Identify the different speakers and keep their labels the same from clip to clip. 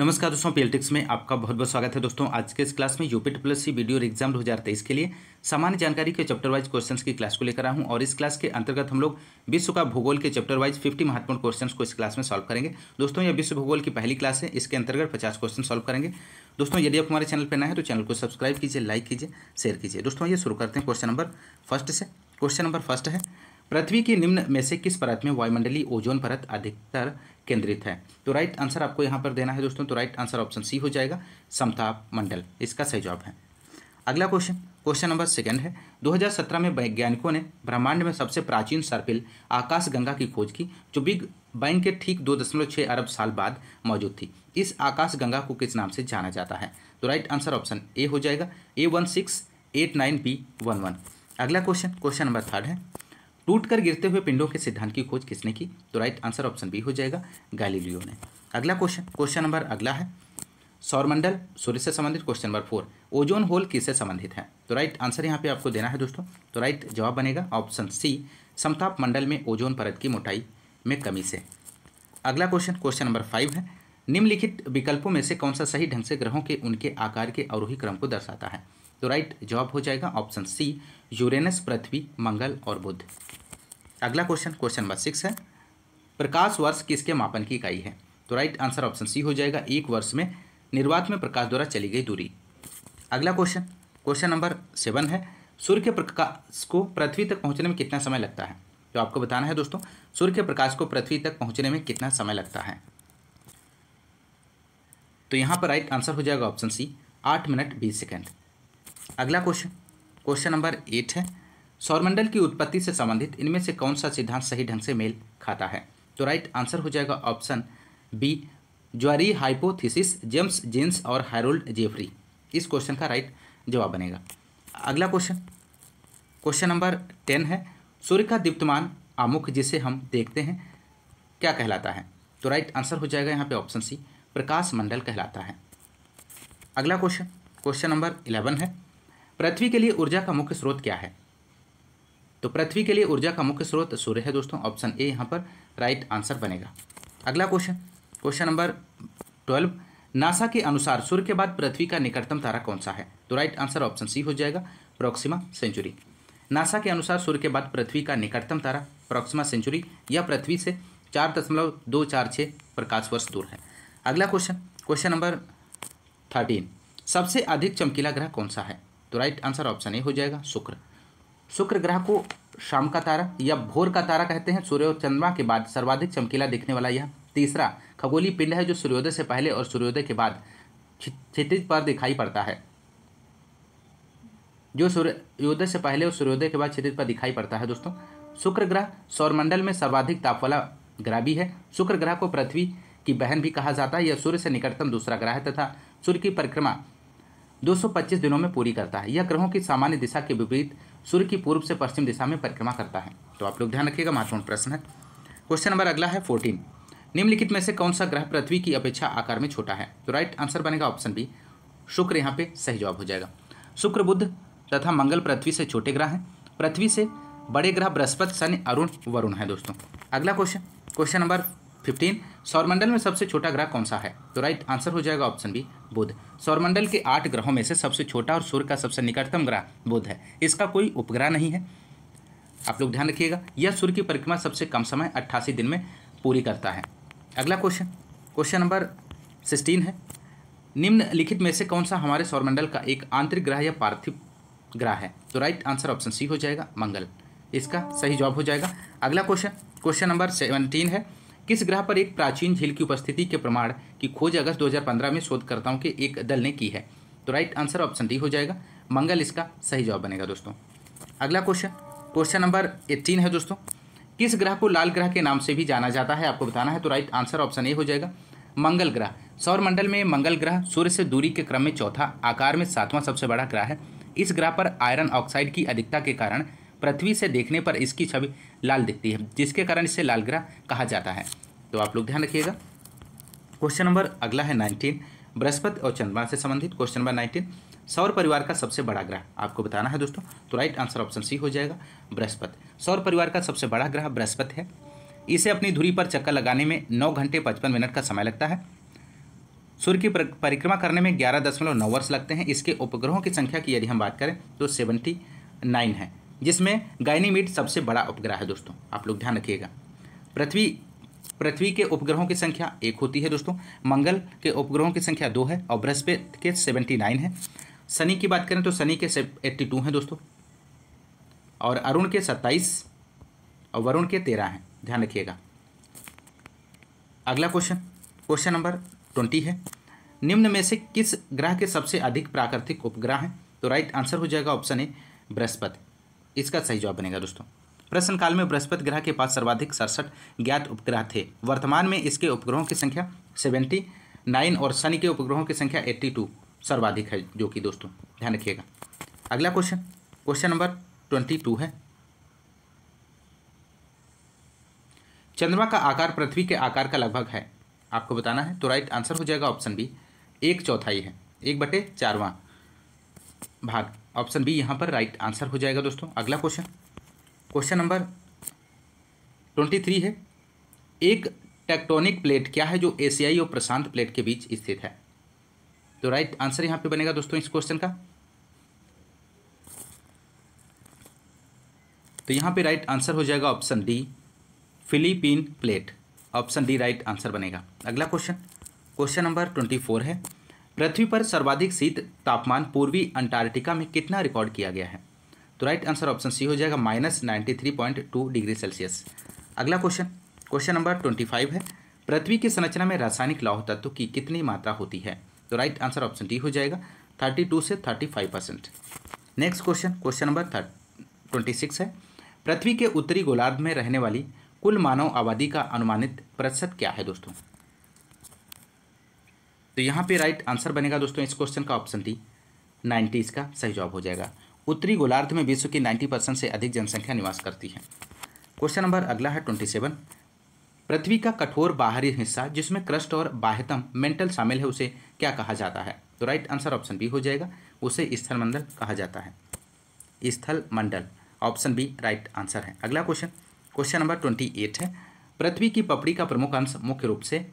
Speaker 1: नमस्कार दोस्तों पीएलटिक्स में आपका बहुत बहुत स्वागत है दोस्तों आज के इस क्लास में यूपीट प्लस सी वीडियो एग्जाम 2023 के लिए सामान्य जानकारी के चैप्टर वाइज क्वेश्चंस की क्लास को लेकर आया हूं और इस क्लास के अंतर्गत हम लोग विश्व का भूगोल के चैप्टर वाइज 50 महत्वपूर्ण क्वेश्चंस को इस क्लास में सॉल्व करेंगे दोस्तों यह विश्व भूगोल की पहली क्लास है इसके अंतर्गत पचास क्वेश्चन सॉल्व करेंगे दोस्तों यदि आप हमारे चैनल पर ना है तो चैनल को सब्सक्राइब कीजिए लाइक कीजिए शेयर कीजिए दोस्तों ये शुरू करते हैं क्वेश्चन नंबर फर्स्ट से क्वेश्चन नंबर फर्स्ट है पृथ्वी की निम्न में से किस परत में वायुमंडलीय ओजोन परत अधिकतर केंद्रित है तो राइट आंसर आपको यहाँ पर देना है दोस्तों तो राइट आंसर ऑप्शन सी हो जाएगा समताप मंडल इसका सही जवाब है अगला क्वेश्चन क्वेश्चन नंबर सेकंड है 2017 में वैज्ञानिकों ने ब्रह्मांड में सबसे प्राचीन सर्पिल आकाशगंगा की खोज की जो बिग बैंग के ठीक 2.6 अरब साल बाद मौजूद थी इस आकाशगंगा को किस नाम से जाना जाता है तो राइट आंसर ऑप्शन ए हो जाएगा A one six eight nine B one one अगला क्वेश्चन क्वेश्चन नंबर थर्ड है टूटकर गिरते हुए पिंडों के सिद्धांत की खोज किसने की तो राइट आंसर ऑप्शन बी हो जाएगा गैलीलियो ने अगला क्वेश्चन क्वेश्चन नंबर अगला है सौरमंडल सूर्य से संबंधित question number four ozone hole किससे संबंधित है तो राइट आंसर यहाँ पे आपको देना है दोस्तों तो राइट जवाब बनेगा ऑप्शन सी समताप मंडल में ओजोन परत की मोटाई में कमी से अगला क्वेश्चन क्वेश्चन नंबर फाइव है निम्नलिखित विकल्पों में से कौन सा सही ढंग से ग्रहों के उनके आकार के अवरोही क्रम को दर्शाता है तो राइट जवाब हो जाएगा ऑप्शन सी यूरेनस पृथ्वी मंगल और बुध अगला क्वेश्चन क्वेश्चन नंबर सिक्स है प्रकाश वर्ष किसके मापन की इकाई है तो राइट आंसर ऑप्शन सी हो जाएगा एक वर्ष में निर्वात में प्रकाश द्वारा चली गई दूरी अगला क्वेश्चन क्वेश्चन नंबर सेवन है सूर्य के प्रकाश को पृथ्वी तक पहुंचने में कितना समय लगता है तो आपको बताना है दोस्तों सूर्य के प्रकाश को पृथ्वी तक पहुंचने में कितना समय लगता है तो यहां पर राइट आंसर हो जाएगा ऑप्शन सी आठ मिनट बीस सेकेंड अगला क्वेश्चन क्वेश्चन नंबर एट है सौरमंडल की उत्पत्ति से संबंधित इनमें से कौन सा सिद्धांत सही ढंग से मेल खाता है तो राइट आंसर हो जाएगा ऑप्शन बी ज्वारी हाइपोथेसिस जेम्स जेन्स और हैरोल्ड जेफरी इस क्वेश्चन का राइट जवाब बनेगा अगला क्वेश्चन क्वेश्चन नंबर टेन है सूर्य का दीप्तमान आमुख जिसे हम देखते हैं क्या कहलाता है तो राइट आंसर हो जाएगा यहाँ पे ऑप्शन सी प्रकाश मंडल कहलाता है अगला क्वेश्चन क्वेश्चन नंबर इलेवन है पृथ्वी के लिए ऊर्जा का मुख्य स्रोत क्या है तो पृथ्वी के लिए ऊर्जा का मुख्य स्रोत सूर्य है दोस्तों ऑप्शन ए यहाँ पर राइट आंसर बनेगा अगला question question number twelve NASA के अनुसार सूर्य के बाद पृथ्वी का निकटतम तारा कौन सा है तो राइट आंसर ऑप्शन सी हो जाएगा प्रोक्सीमा सेंचुरी नासा के अनुसार सूर्य के बाद पृथ्वी का निकटतम तारा प्रोक्सीमा सेंचुरी या पृथ्वी से चार दशमलव दो चार छः प्रकाश वर्ष दूर है अगला क्वेश्चन क्वेश्चन नंबर थर्टीन सबसे अधिक चमकीला ग्रह कौन सा है तो राइट आंसर ऑप्शन ए हो जाएगा शुक्र शुक्र ग्रह को शाम का तारा या भोर का तारा कहते हैं सूर्य और चंद्रमा के बाद सर्वाधिक चमकीला दिखने वाला यह तीसरा खगोली पिंड है जो सूर्योदय से पहले और सूर्योदय के बाद क्षितिज पर दिखाई पड़ता है जो सूर्योदय से पहले और सूर्योदय के बाद क्षितिज पर दिखाई पड़ता है दोस्तों शुक्र ग्रह सौरमंडल में सर्वाधिक ताप वाला ग्रह भी है शुक्र ग्रह को पृथ्वी की बहन भी कहा जाता है यह सूर्य से निकटतम दूसरा ग्रह है तथा सूर्य की परिक्रमा 225 दिनों में पूरी करता है यह ग्रहों की सामान्य दिशा के विपरीत सूर्य की पूर्व से पश्चिम दिशा में परिक्रमा करता है तो आप लोग ध्यान रखिएगा महत्वपूर्ण प्रश्न है क्वेश्चन नंबर अगला है फोर्टीन निम्नलिखित में से कौन सा ग्रह पृथ्वी की अपेक्षा आकार में छोटा है तो राइट आंसर बनेगा ऑप्शन बी शुक्र यहाँ पे सही जवाब हो जाएगा शुक्र बुद्ध तथा मंगल पृथ्वी से छोटे ग्रह हैं पृथ्वी से बड़े ग्रह बृहस्पति शनि अरुण वरुण है दोस्तों अगला क्वेश्चन क्वेश्चन नंबर फिफ्टीन सौरमंडल में सबसे छोटा ग्रह कौन सा है तो राइट आंसर हो जाएगा ऑप्शन बी बुध सौरमंडल के आठ ग्रहों में से सबसे छोटा और सूर्य का सबसे निकटतम ग्रह बुध है इसका कोई उपग्रह नहीं है आप लोग ध्यान रखिएगा यह सूर्य की परिक्रमा सबसे कम समय अट्ठासी दिन में पूरी करता है अगला क्वेश्चन क्वेश्चन नंबर सिक्सटीन है निम्नलिखित में से कौन सा हमारे सौरमंडल का एक आंतरिक ग्रह या पार्थिव ग्रह है तो राइट आंसर ऑप्शन सी हो जाएगा मंगल इसका सही जवाब हो जाएगा अगला क्वेश्चन क्वेश्चन नंबर सेवनटीन है किस ग्रह पर एक प्राचीन झील की उपस्थिति के प्रमाण की खोज अगस्त 2015 में शोधकर्ताओं के एक दल ने की है तो राइट आंसर ऑप्शन डी हो जाएगा मंगल इसका सही जवाब बनेगा दोस्तों अगला क्वेश्चन क्वेश्चन नंबर एट्टीन है दोस्तों किस ग्रह को लाल ग्रह के नाम से भी जाना जाता है आपको बताना है तो राइट आंसर ऑप्शन ए हो जाएगा मंगल ग्रह सौरमंडल में मंगल ग्रह सूर्य से दूरी के क्रम में चौथा आकार में सातवां सबसे बड़ा ग्रह है इस ग्रह पर आयरन ऑक्साइड की अधिकता के कारण पृथ्वी से देखने पर इसकी छवि लाल दिखती है जिसके कारण इसे लाल ग्रह कहा जाता है तो आप लोग ध्यान रखिएगा क्वेश्चन नंबर अगला है नाइनटीन बृहस्पति और चंद्रमा से संबंधित क्वेश्चन नंबर नाइनटीन सौर परिवार का सबसे बड़ा ग्रह आपको बताना है दोस्तों तो राइट आंसर ऑप्शन सी हो जाएगा बृहस्पति सौर परिवार का सबसे बड़ा ग्रह बृहस्पति है इसे अपनी धुरी पर चक्कर लगाने में नौ घंटे पचपन मिनट का समय लगता है सूर्य की परिक्रमा करने में ग्यारह दशमलव नौ वर्ष लगते हैं इसके उपग्रहों की संख्या की यदि हम बात करें तो सेवेंटी नाइन है जिसमें गायनीमीट सबसे बड़ा उपग्रह है दोस्तों आप लोग ध्यान रखिएगा पृथ्वी पृथ्वी के उपग्रहों की संख्या एक होती है दोस्तों मंगल के उपग्रहों की संख्या दो है और बृहस्पति के सेवेंटी नाइन है शनि की बात करें तो शनि के एट्टी टू हैं दोस्तों और अरुण के सत्ताईस और वरुण के तेरह हैं ध्यान रखिएगा अगला क्वेश्चन क्वेश्चन नंबर ट्वेंटी है निम्न में से किस ग्रह के सबसे अधिक प्राकृतिक उपग्रह हैं तो राइट आंसर हो जाएगा ऑप्शन ए बृहस्पति इसका सही जवाब बनेगा दोस्तों प्रश्न काल में बृहस्पति ग्रह के पास सर्वाधिक सड़सठ ज्ञात उपग्रह थे वर्तमान में इसके उपग्रहों की संख्या सेवेंटी नाइन और शनि के उपग्रहों की संख्या एट्टी टू सर्वाधिक है जो कि दोस्तों ध्यान रखिएगा अगला question question number twenty two है चंद्रमा का आकार पृथ्वी के आकार का लगभग है आपको बताना है तो राइट आंसर हो जाएगा ऑप्शन बी एक चौथाई है एक बटे चारवा भाग ऑप्शन बी यहाँ पर राइट आंसर हो जाएगा दोस्तों अगला question question number twenty three है एक टेक्टोनिक प्लेट क्या है जो एशियाई और प्रशांत प्लेट के बीच स्थित है तो राइट आंसर यहाँ पे बनेगा दोस्तों इस क्वेश्चन का तो यहाँ पे राइट आंसर हो जाएगा option D Philippine plate option D right answer बनेगा अगला question question number twenty four है पृथ्वी पर सर्वाधिक शीत तापमान पूर्वी अंटार्कटिका में कितना रिकॉर्ड किया गया है तो राइट आंसर ऑप्शन सी हो जाएगा minus ninety three point two degree Celsius अगला question question number twenty five है पृथ्वी की संरचना में रासायनिक लौह तत्व की कितनी मात्रा होती है तो राइट आंसर ऑप्शन डी हो जाएगा थर्टी टू से thirty five percent next question question number twenty six है पृथ्वी के उत्तरी गोलार्ध में रहने वाली कुल मानव आबादी का अनुमानित प्रतिशत क्या है दोस्तों तो यहाँ पे राइट आंसर बनेगा दोस्तों इस क्वेश्चन का ऑप्शन डी नाइन्टी इसका सही जवाब हो जाएगा उत्तरी गोलार्ध में विश्व की नाइन्टी परसेंट से अधिक जनसंख्या निवास करती है क्वेश्चन नंबर अगला है ट्वेंटी सेवन पृथ्वी का कठोर बाहरी हिस्सा जिसमें क्रस्ट और बाह्यतम मेंटल शामिल है उसे क्या कहा जाता है तो राइट आंसर ऑप्शन बी हो जाएगा उसे स्थल मंडल कहा जाता है स्थल मंडल ऑप्शन बी राइट आंसर है अगला question question number twenty eight है पृथ्वी की पपड़ी का प्रमुख अंश मुख्य रूप से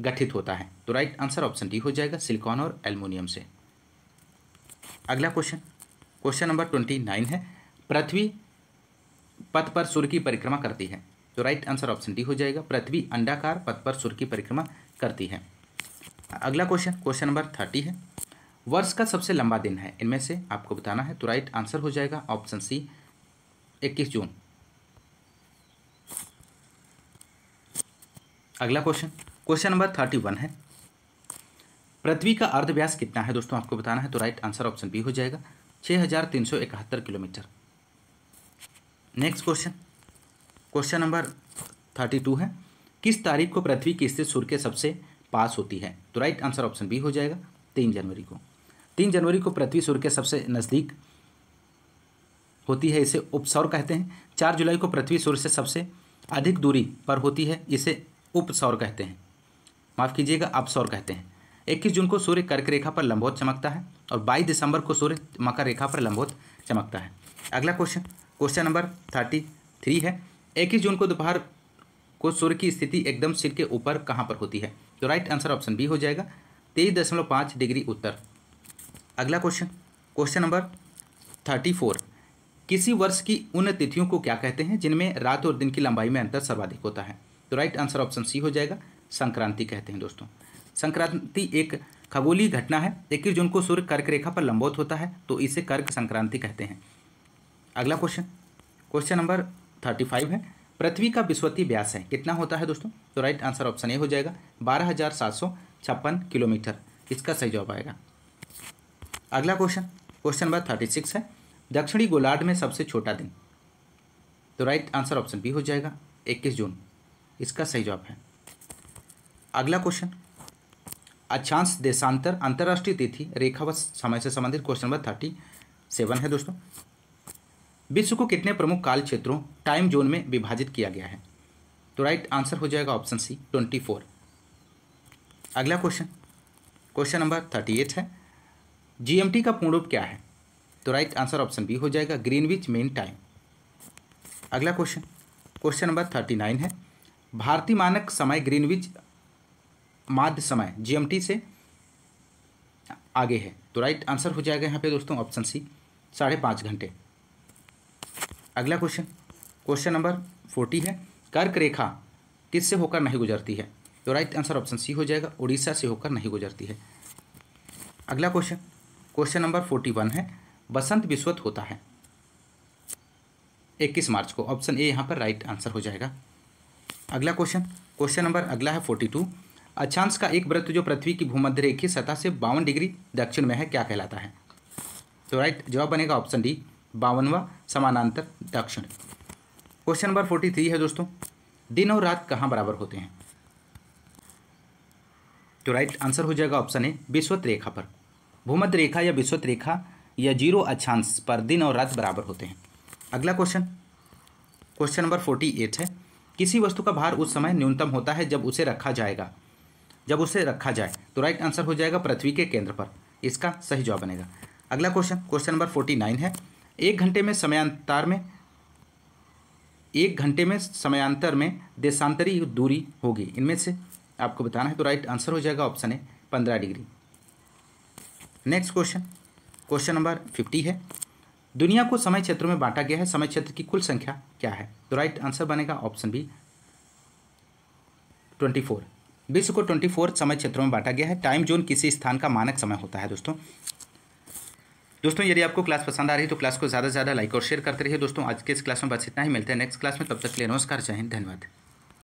Speaker 1: गठित होता है तो राइट आंसर ऑप्शन डी हो जाएगा सिलिकॉन और एल्यूमिनियम से अगला question question number twenty nine है पृथ्वी पथ पर सूर्य की परिक्रमा करती है तो राइट आंसर ऑप्शन डी हो जाएगा पृथ्वी अंडाकार पथ पर सूर्य की परिक्रमा करती है अगला क्वेश्चन क्वेश्चन नंबर थर्टी है वर्ष का सबसे लंबा दिन है इनमें से आपको बताना है तो राइट आंसर हो जाएगा ऑप्शन सी इक्कीस जून अगला question question number thirty one है पृथ्वी का अर्धव्यास कितना है दोस्तों आपको बताना है तो राइट आंसर ऑप्शन बी हो जाएगा छः हजार तीन सौ इकहत्तर kilometre next question question number thirty two है किस तारीख को पृथ्वी की स्थिति सूर्य के सबसे पास होती है तो राइट आंसर ऑप्शन बी हो जाएगा तीन जनवरी को तीन जनवरी को पृथ्वी सूर्य के सबसे नज़दीक होती है इसे उपसौर कहते हैं चार जुलाई को पृथ्वी सूर्य से सबसे अधिक दूरी पर होती है इसे उपसौर कहते हैं माफ़ कीजिएगा अपसौर कहते हैं इक्कीस जून को सूर्य कर्क रेखा पर लंबोत चमकता है और बाईस दिसंबर को सूर्य मकर रेखा पर लंबोत चमकता है अगला question question number thirty three है इक्कीस जून को दोपहर को सूर्य की स्थिति एकदम सिर के ऊपर कहाँ पर होती है तो राइट आंसर ऑप्शन बी हो जाएगा तेईस दशमलव पाँच डिग्री उत्तर अगला question question number thirty four किसी वर्ष की उन तिथियों को क्या कहते हैं जिनमें रात और दिन की लंबाई में अंतर सर्वाधिक होता है तो राइट आंसर ऑप्शन सी हो जाएगा संक्रांति कहते हैं दोस्तों संक्रांति एक खगोलीय घटना है इक्कीस जून को सूर्य कर्क रेखा पर लंबोत होता है तो इसे कर्क संक्रांति कहते हैं अगला question question number thirty five है पृथ्वी का विश्वती व्यास है कितना होता है दोस्तों तो राइट आंसर ऑप्शन ए हो जाएगा बारह हज़ार सात सौ छप्पन किलोमीटर इसका सही जवाब आएगा अगला question question number thirty six है दक्षिणी गोलार्ध में सबसे छोटा दिन तो राइट आंसर ऑप्शन बी हो जाएगा इक्कीस जून इसका सही जवाब है अगला क्वेश्चन अच्छांश देशांतर अंतर्राष्ट्रीय तिथि रेखा व समय से संबंधित क्वेश्चन नंबर थर्टी सेवन है दोस्तों विश्व को कितने प्रमुख काल क्षेत्रों टाइम जोन में विभाजित किया गया है तो राइट आंसर हो जाएगा ऑप्शन सी ट्वेंटी फोर अगला question question number thirty eight है जीएमटी का पूर्ण रूप क्या है तो राइट आंसर ऑप्शन बी हो जाएगा ग्रीनविच मेन टाइम अगला question question number thirty nine है भारतीय मानक समय ग्रीनविच माध्य समय जीएमटी से आगे है तो राइट आंसर हो जाएगा यहाँ पे दोस्तों ऑप्शन सी साढ़े पाँच घंटे अगला क्वेश्चन क्वेश्चन नंबर फोर्टी है कर्क रेखा किससे होकर नहीं गुजरती है तो राइट आंसर ऑप्शन सी हो जाएगा उड़ीसा से होकर नहीं गुजरती है अगला question question number forty one है बसंत विश्वत होता है इक्कीस मार्च को ऑप्शन ए यहाँ पर राइट आंसर हो जाएगा अगला क्वेश्चन क्वेश्चन नंबर अगला है फोर्टी टू अक्षांश का एक वृत्त जो पृथ्वी की भूमध्य रेखी सतह से बावन डिग्री दक्षिण में है क्या कहलाता है तो राइट जवाब बनेगा ऑप्शन डी बावनवा समानांतर दक्षिण क्वेश्चन नंबर फोर्टी थ्री है दोस्तों दिन और रात कहाँ बराबर होते हैं तो राइट आंसर हो जाएगा ऑप्शन ए विश्वत रेखा पर भूमध्य रेखा या विश्वत रेखा या जीरो अक्षांश पर दिन और रात बराबर होते हैं अगला question question number forty eight है किसी वस्तु का भार उस समय न्यूनतम होता है जब उसे रखा जाएगा जब उसे रखा जाए तो राइट आंसर हो जाएगा पृथ्वी के केंद्र पर इसका सही जवाब बनेगा अगला question question number forty nine है एक घंटे में समयांतर में एक घंटे में समयांतर में देशांतरी दूरी होगी इनमें से आपको बताना है तो राइट आंसर हो जाएगा ऑप्शन ए पंद्रह degree next question question number fifty है दुनिया को समय क्षेत्रों में बांटा गया है समय क्षेत्र की कुल संख्या क्या है तो राइट आंसर बनेगा ऑप्शन बी ट्वेंटी फोर विश्व को ट्वेंटी फोर समय क्षेत्रों में बांटा गया है टाइम जोन किसी स्थान का मानक समय होता है दोस्तों दोस्तों यदि आपको क्लास पसंद आ रही है तो क्लास को ज़्यादा से ज़्यादा लाइक और शेयर करते रहिए दोस्तों आज के इस क्लास में बस इतना ही मिलते हैं नेक्स्ट क्लास में तब तक के लिए नमस्कार जय हिंद धन्यवाद